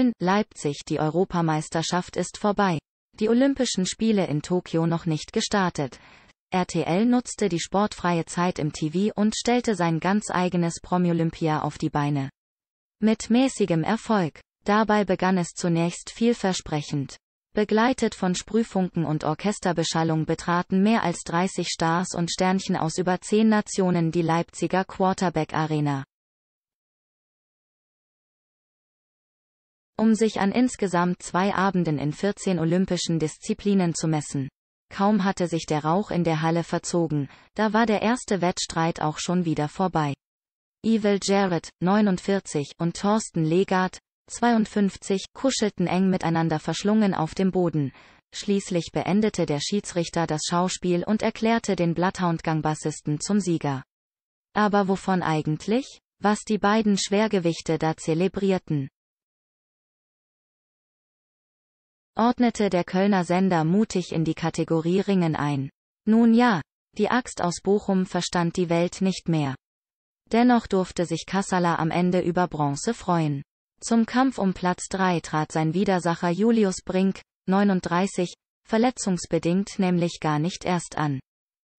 Köln, Leipzig Die Europameisterschaft ist vorbei. Die Olympischen Spiele in Tokio noch nicht gestartet. RTL nutzte die sportfreie Zeit im TV und stellte sein ganz eigenes Promi-Olympia auf die Beine. Mit mäßigem Erfolg. Dabei begann es zunächst vielversprechend. Begleitet von Sprühfunken und Orchesterbeschallung betraten mehr als 30 Stars und Sternchen aus über 10 Nationen die Leipziger Quarterback Arena. um sich an insgesamt zwei Abenden in 14 olympischen Disziplinen zu messen. Kaum hatte sich der Rauch in der Halle verzogen, da war der erste Wettstreit auch schon wieder vorbei. Evil Jarrett, 49, und Thorsten Legard, 52, kuschelten eng miteinander verschlungen auf dem Boden. Schließlich beendete der Schiedsrichter das Schauspiel und erklärte den Bloodhound-Gang-Bassisten zum Sieger. Aber wovon eigentlich? Was die beiden Schwergewichte da zelebrierten. ordnete der Kölner Sender mutig in die Kategorie Ringen ein. Nun ja, die Axt aus Bochum verstand die Welt nicht mehr. Dennoch durfte sich Kassala am Ende über Bronze freuen. Zum Kampf um Platz 3 trat sein Widersacher Julius Brink, 39, verletzungsbedingt nämlich gar nicht erst an.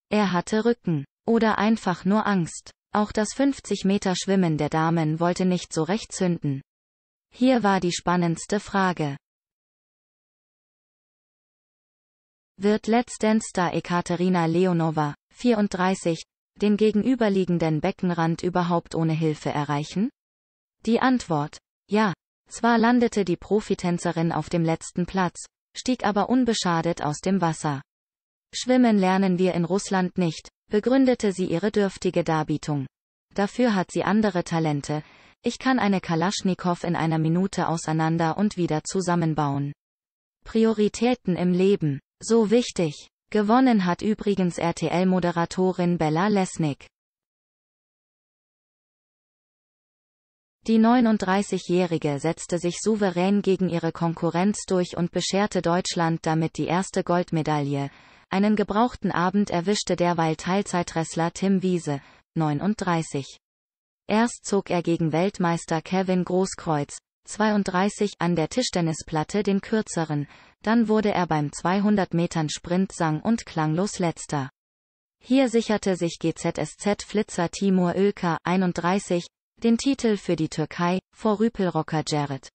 Er hatte Rücken. Oder einfach nur Angst. Auch das 50 Meter Schwimmen der Damen wollte nicht so recht zünden. Hier war die spannendste Frage. wird Let's Dance Star Ekaterina Leonova, 34, den gegenüberliegenden Beckenrand überhaupt ohne Hilfe erreichen? Die Antwort, ja. Zwar landete die Profitänzerin auf dem letzten Platz, stieg aber unbeschadet aus dem Wasser. Schwimmen lernen wir in Russland nicht, begründete sie ihre dürftige Darbietung. Dafür hat sie andere Talente, ich kann eine Kalaschnikow in einer Minute auseinander und wieder zusammenbauen. Prioritäten im Leben. So wichtig. Gewonnen hat übrigens RTL-Moderatorin Bella Lesnick. Die 39-Jährige setzte sich souverän gegen ihre Konkurrenz durch und bescherte Deutschland damit die erste Goldmedaille. Einen gebrauchten Abend erwischte derweil Teilzeitwrestler Tim Wiese, 39. Erst zog er gegen Weltmeister Kevin Großkreuz, 32 an der Tischtennisplatte den kürzeren, dann wurde er beim 200 Metern Sprint sang- und klanglos letzter. Hier sicherte sich GZSZ-Flitzer Timur Ölker 31 den Titel für die Türkei vor Rüpelrocker Jared.